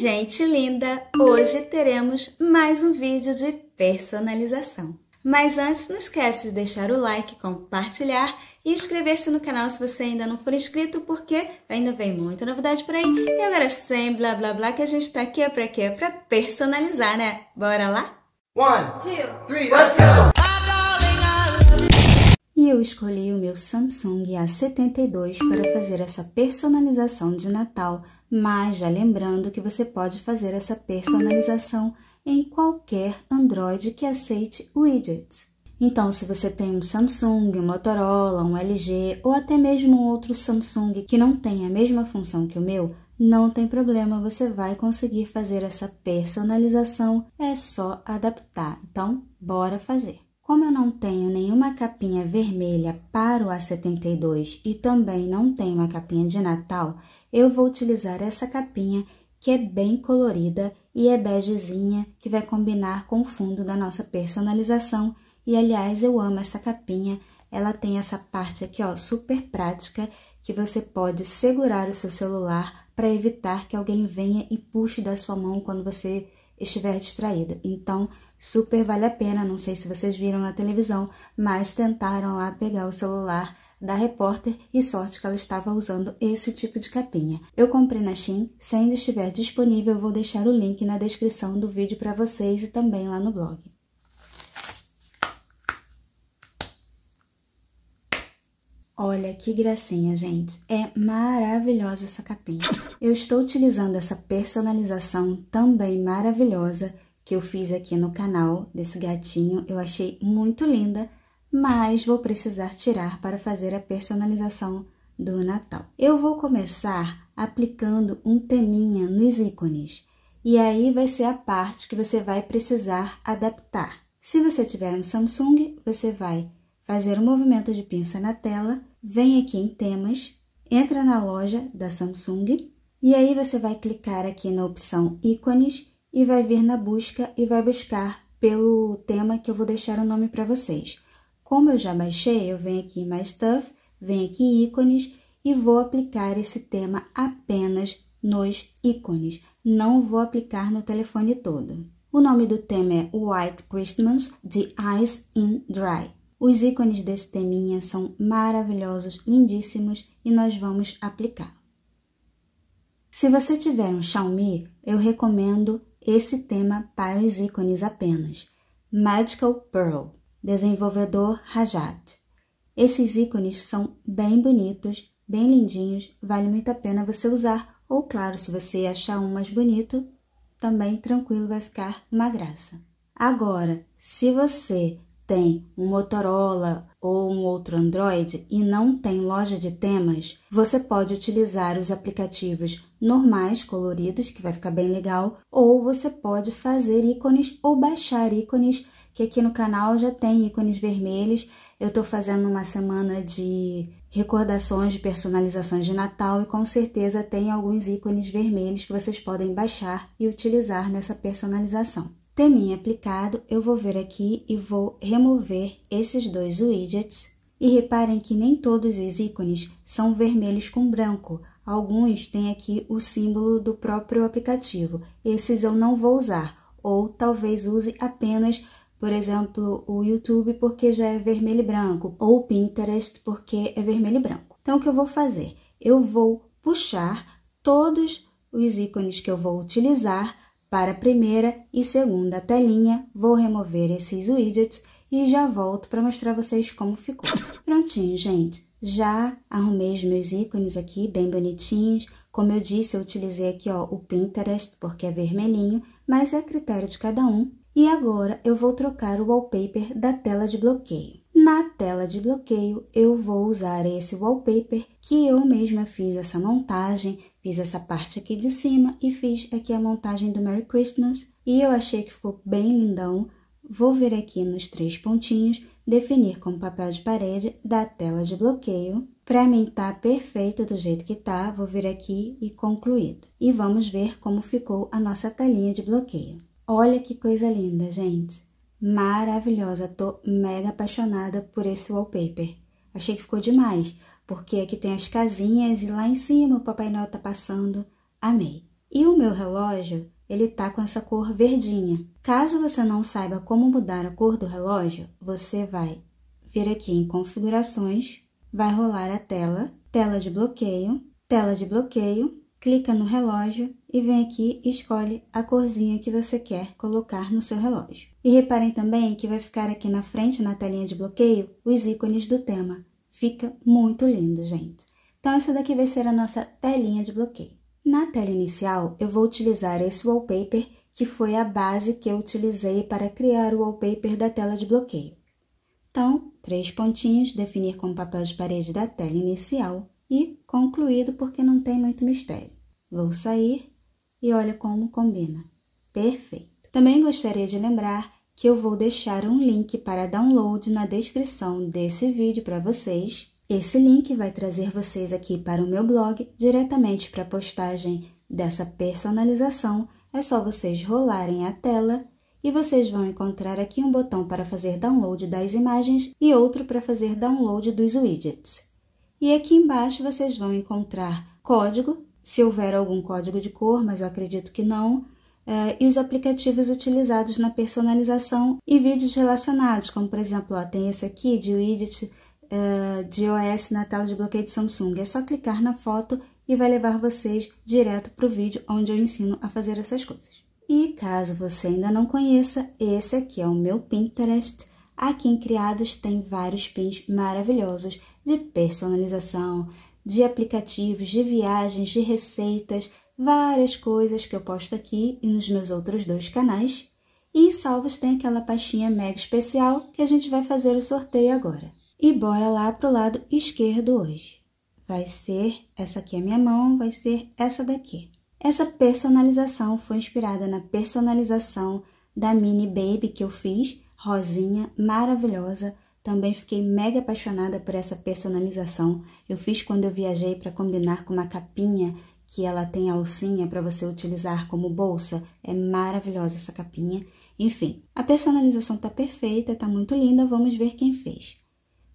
gente linda! Hoje teremos mais um vídeo de personalização. Mas antes, não esquece de deixar o like, compartilhar e inscrever-se no canal se você ainda não for inscrito, porque ainda vem muita novidade por aí. E agora sem blá blá blá que a gente tá aqui é pra quê? Pra personalizar, né? Bora lá? One, two, three, let's go! E eu escolhi o meu Samsung A72 para fazer essa personalização de Natal mas já lembrando que você pode fazer essa personalização em qualquer Android que aceite widgets. Então, se você tem um Samsung, um Motorola, um LG ou até mesmo um outro Samsung que não tem a mesma função que o meu, não tem problema, você vai conseguir fazer essa personalização, é só adaptar. Então, bora fazer! Como eu não tenho nenhuma capinha vermelha para o A72 e também não tenho uma capinha de Natal, eu vou utilizar essa capinha que é bem colorida e é begezinha, que vai combinar com o fundo da nossa personalização. E, aliás, eu amo essa capinha. Ela tem essa parte aqui, ó, super prática, que você pode segurar o seu celular para evitar que alguém venha e puxe da sua mão quando você estiver distraída. Então, super vale a pena, não sei se vocês viram na televisão, mas tentaram lá pegar o celular da repórter e sorte que ela estava usando esse tipo de capinha. Eu comprei na Shein, se ainda estiver disponível, eu vou deixar o link na descrição do vídeo para vocês e também lá no blog. Olha que gracinha, gente. É maravilhosa essa capinha. Eu estou utilizando essa personalização também maravilhosa que eu fiz aqui no canal desse gatinho. Eu achei muito linda, mas vou precisar tirar para fazer a personalização do Natal. Eu vou começar aplicando um teminha nos ícones. E aí vai ser a parte que você vai precisar adaptar. Se você tiver um Samsung, você vai fazer o um movimento de pinça na tela vem aqui em temas, entra na loja da Samsung e aí você vai clicar aqui na opção ícones e vai vir na busca e vai buscar pelo tema que eu vou deixar o nome para vocês. Como eu já baixei, eu venho aqui em My Stuff, venho aqui em ícones e vou aplicar esse tema apenas nos ícones, não vou aplicar no telefone todo. O nome do tema é White Christmas, The Eyes in Dry. Os ícones desse teminha são maravilhosos, lindíssimos e nós vamos aplicar. Se você tiver um Xiaomi, eu recomendo esse tema para os ícones apenas. Magical Pearl, desenvolvedor Rajat. Esses ícones são bem bonitos, bem lindinhos, vale muito a pena você usar, ou claro, se você achar um mais bonito, também tranquilo vai ficar uma graça. Agora, se você tem um Motorola ou um outro Android e não tem loja de temas, você pode utilizar os aplicativos normais, coloridos, que vai ficar bem legal, ou você pode fazer ícones ou baixar ícones, que aqui no canal já tem ícones vermelhos. Eu estou fazendo uma semana de recordações de personalizações de Natal e com certeza tem alguns ícones vermelhos que vocês podem baixar e utilizar nessa personalização. Temin aplicado, eu vou vir aqui e vou remover esses dois widgets. E reparem que nem todos os ícones são vermelhos com branco. Alguns têm aqui o símbolo do próprio aplicativo. Esses eu não vou usar, ou talvez use apenas por exemplo, o YouTube porque já é vermelho e branco, ou o Pinterest porque é vermelho e branco. Então, o que eu vou fazer? Eu vou puxar todos os ícones que eu vou utilizar para a primeira e segunda telinha, vou remover esses widgets e já volto para mostrar vocês como ficou. Prontinho, gente. Já arrumei os meus ícones aqui, bem bonitinhos. Como eu disse, eu utilizei aqui ó, o Pinterest, porque é vermelhinho, mas é critério de cada um. E agora eu vou trocar o wallpaper da tela de bloqueio. Na tela de bloqueio, eu vou usar esse wallpaper que eu mesma fiz essa montagem, Fiz essa parte aqui de cima e fiz aqui a montagem do Merry Christmas e eu achei que ficou bem lindão. Vou vir aqui nos três pontinhos, definir como papel de parede da tela de bloqueio. Para mim tá perfeito do jeito que tá, vou vir aqui e concluído. E vamos ver como ficou a nossa telinha de bloqueio. Olha que coisa linda, gente! Maravilhosa, tô mega apaixonada por esse wallpaper. Achei que ficou demais porque aqui tem as casinhas e lá em cima o Papai Noel tá passando. Amei. E o meu relógio, ele tá com essa cor verdinha. Caso você não saiba como mudar a cor do relógio, você vai vir aqui em configurações, vai rolar a tela, tela de bloqueio, tela de bloqueio, clica no relógio e vem aqui e escolhe a corzinha que você quer colocar no seu relógio. E reparem também que vai ficar aqui na frente, na telinha de bloqueio, os ícones do tema. Fica muito lindo, gente. Então, essa daqui vai ser a nossa telinha de bloqueio. Na tela inicial, eu vou utilizar esse wallpaper, que foi a base que eu utilizei para criar o wallpaper da tela de bloqueio. Então, três pontinhos, definir como papel de parede da tela inicial e concluído, porque não tem muito mistério. Vou sair e olha como combina. Perfeito! Também gostaria de lembrar que eu vou deixar um link para download na descrição desse vídeo para vocês. Esse link vai trazer vocês aqui para o meu blog, diretamente para a postagem dessa personalização. É só vocês rolarem a tela e vocês vão encontrar aqui um botão para fazer download das imagens e outro para fazer download dos widgets. E aqui embaixo vocês vão encontrar código, se houver algum código de cor, mas eu acredito que não, é, e os aplicativos utilizados na personalização e vídeos relacionados, como por exemplo, ó, tem esse aqui de widget é, de iOS na tela de bloqueio de Samsung. É só clicar na foto e vai levar vocês direto para o vídeo onde eu ensino a fazer essas coisas. E caso você ainda não conheça, esse aqui é o meu Pinterest. Aqui em Criados tem vários pins maravilhosos de personalização, de aplicativos, de viagens, de receitas, várias coisas que eu posto aqui e nos meus outros dois canais. E em salvos tem aquela pastinha mega especial que a gente vai fazer o sorteio agora. E bora lá pro lado esquerdo hoje. Vai ser, essa aqui a minha mão, vai ser essa daqui. Essa personalização foi inspirada na personalização da Mini Baby que eu fiz, rosinha, maravilhosa. Também fiquei mega apaixonada por essa personalização. Eu fiz quando eu viajei para combinar com uma capinha que ela tem alcinha para você utilizar como bolsa. É maravilhosa essa capinha. Enfim, a personalização tá perfeita, tá muito linda, vamos ver quem fez.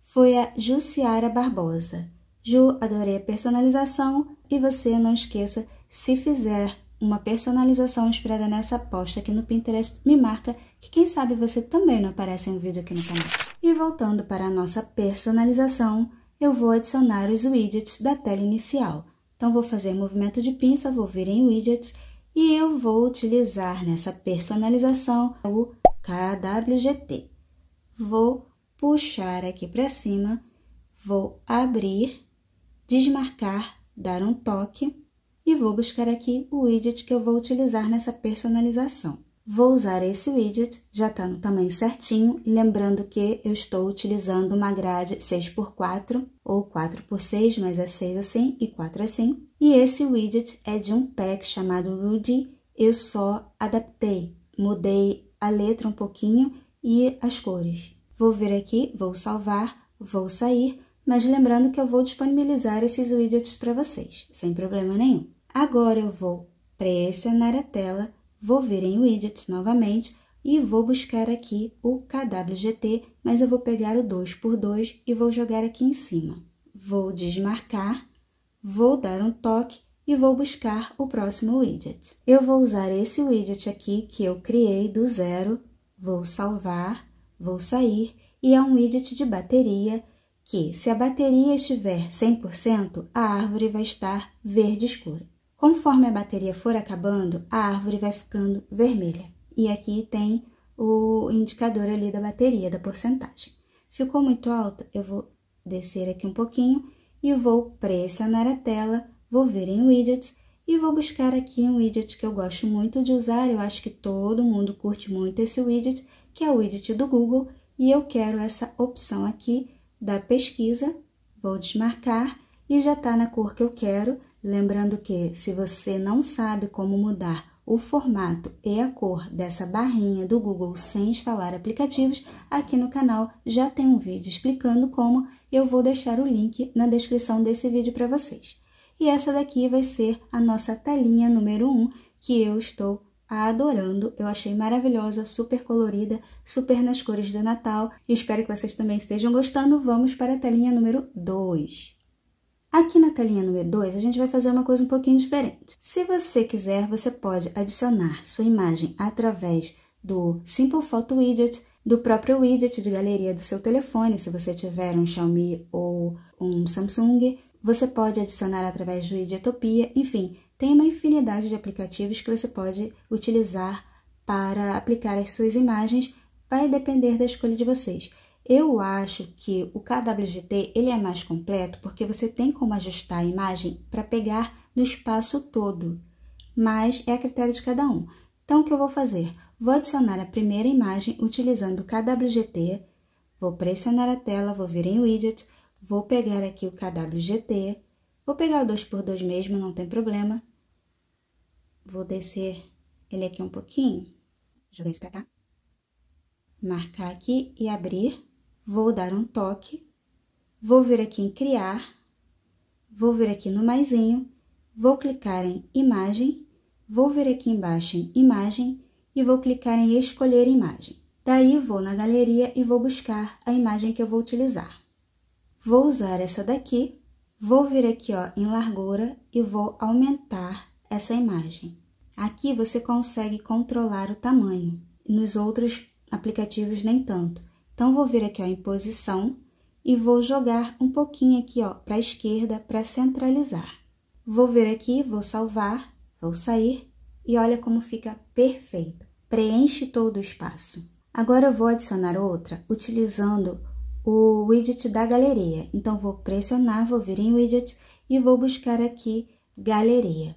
Foi a Jussiara Barbosa. Ju, adorei a personalização e você não esqueça, se fizer uma personalização inspirada nessa aposta aqui no Pinterest, me marca que quem sabe você também não aparece em um vídeo aqui no canal. E voltando para a nossa personalização, eu vou adicionar os widgets da tela inicial. Então, vou fazer movimento de pinça, vou vir em Widgets e eu vou utilizar nessa personalização o KWGT. Vou puxar aqui para cima, vou abrir, desmarcar, dar um toque e vou buscar aqui o widget que eu vou utilizar nessa personalização. Vou usar esse widget, já está no tamanho certinho, lembrando que eu estou utilizando uma grade 6x4 ou 4x6, mas é 6 assim e 4 assim. E esse widget é de um pack chamado Rudy, eu só adaptei, mudei a letra um pouquinho e as cores. Vou vir aqui, vou salvar, vou sair, mas lembrando que eu vou disponibilizar esses widgets para vocês, sem problema nenhum. Agora eu vou pressionar a tela vou vir em Widgets novamente e vou buscar aqui o KWGT, mas eu vou pegar o 2 por 2 e vou jogar aqui em cima. Vou desmarcar, vou dar um toque e vou buscar o próximo widget. Eu vou usar esse widget aqui que eu criei do zero, vou salvar, vou sair, e é um widget de bateria que, se a bateria estiver 100%, a árvore vai estar verde escura. Conforme a bateria for acabando, a árvore vai ficando vermelha. E aqui tem o indicador ali da bateria, da porcentagem. Ficou muito alta, eu vou descer aqui um pouquinho e vou pressionar a tela, vou vir em Widgets e vou buscar aqui um widget que eu gosto muito de usar, eu acho que todo mundo curte muito esse widget, que é o widget do Google, e eu quero essa opção aqui da pesquisa, vou desmarcar e já está na cor que eu quero, Lembrando que, se você não sabe como mudar o formato e a cor dessa barrinha do Google sem instalar aplicativos, aqui no canal já tem um vídeo explicando como. Eu vou deixar o link na descrição desse vídeo para vocês. E essa daqui vai ser a nossa telinha número 1, que eu estou adorando. Eu achei maravilhosa, super colorida, super nas cores do Natal. Espero que vocês também estejam gostando. Vamos para a telinha número 2. Aqui na telinha número 2, a gente vai fazer uma coisa um pouquinho diferente. Se você quiser, você pode adicionar sua imagem através do Simple Photo Widget, do próprio widget de galeria do seu telefone, se você tiver um Xiaomi ou um Samsung. Você pode adicionar através do Widgetopia, enfim, tem uma infinidade de aplicativos que você pode utilizar para aplicar as suas imagens, vai depender da escolha de vocês. Eu acho que o KWGT ele é mais completo porque você tem como ajustar a imagem para pegar no espaço todo, mas é a critério de cada um. Então, o que eu vou fazer? Vou adicionar a primeira imagem utilizando o KWGT, vou pressionar a tela, vou vir em Widget, vou pegar aqui o KWGT, vou pegar o 2x2 mesmo, não tem problema. Vou descer ele aqui um pouquinho, jogar isso para cá, marcar aqui e abrir vou dar um toque, vou vir aqui em criar, vou vir aqui no maisinho, vou clicar em imagem, vou vir aqui embaixo em imagem e vou clicar em escolher imagem. Daí vou na galeria e vou buscar a imagem que eu vou utilizar. Vou usar essa daqui, vou vir aqui ó, em largura e vou aumentar essa imagem. Aqui você consegue controlar o tamanho, nos outros aplicativos nem tanto. Então, vou vir aqui ó, em posição e vou jogar um pouquinho aqui, ó, para a esquerda, para centralizar. Vou vir aqui, vou salvar, vou sair e olha como fica perfeito. Preenche todo o espaço. Agora, eu vou adicionar outra utilizando o widget da galeria. Então, vou pressionar, vou vir em widget e vou buscar aqui galeria.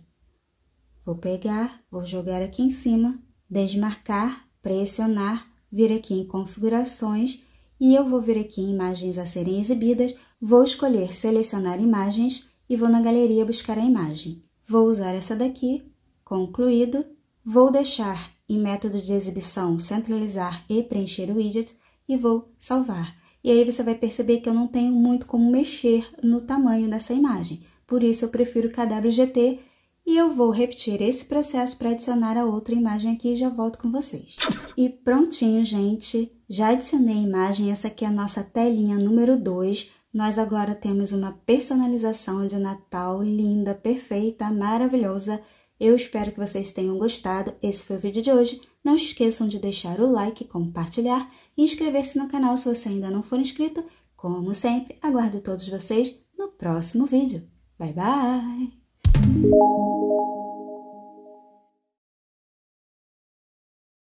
Vou pegar, vou jogar aqui em cima, desmarcar, pressionar, vir aqui em configurações e eu vou vir aqui em imagens a serem exibidas, vou escolher selecionar imagens e vou na galeria buscar a imagem. Vou usar essa daqui, concluído, vou deixar em método de exibição centralizar e preencher o widget e vou salvar. E aí você vai perceber que eu não tenho muito como mexer no tamanho dessa imagem, por isso eu prefiro o KWGT e eu vou repetir esse processo para adicionar a outra imagem aqui e já volto com vocês. E prontinho, gente. Já adicionei a imagem, essa aqui é a nossa telinha número 2. Nós agora temos uma personalização de Natal linda, perfeita, maravilhosa. Eu espero que vocês tenham gostado. Esse foi o vídeo de hoje. Não esqueçam de deixar o like, compartilhar e inscrever-se no canal se você ainda não for inscrito. Como sempre, aguardo todos vocês no próximo vídeo. Bye, bye! Thank you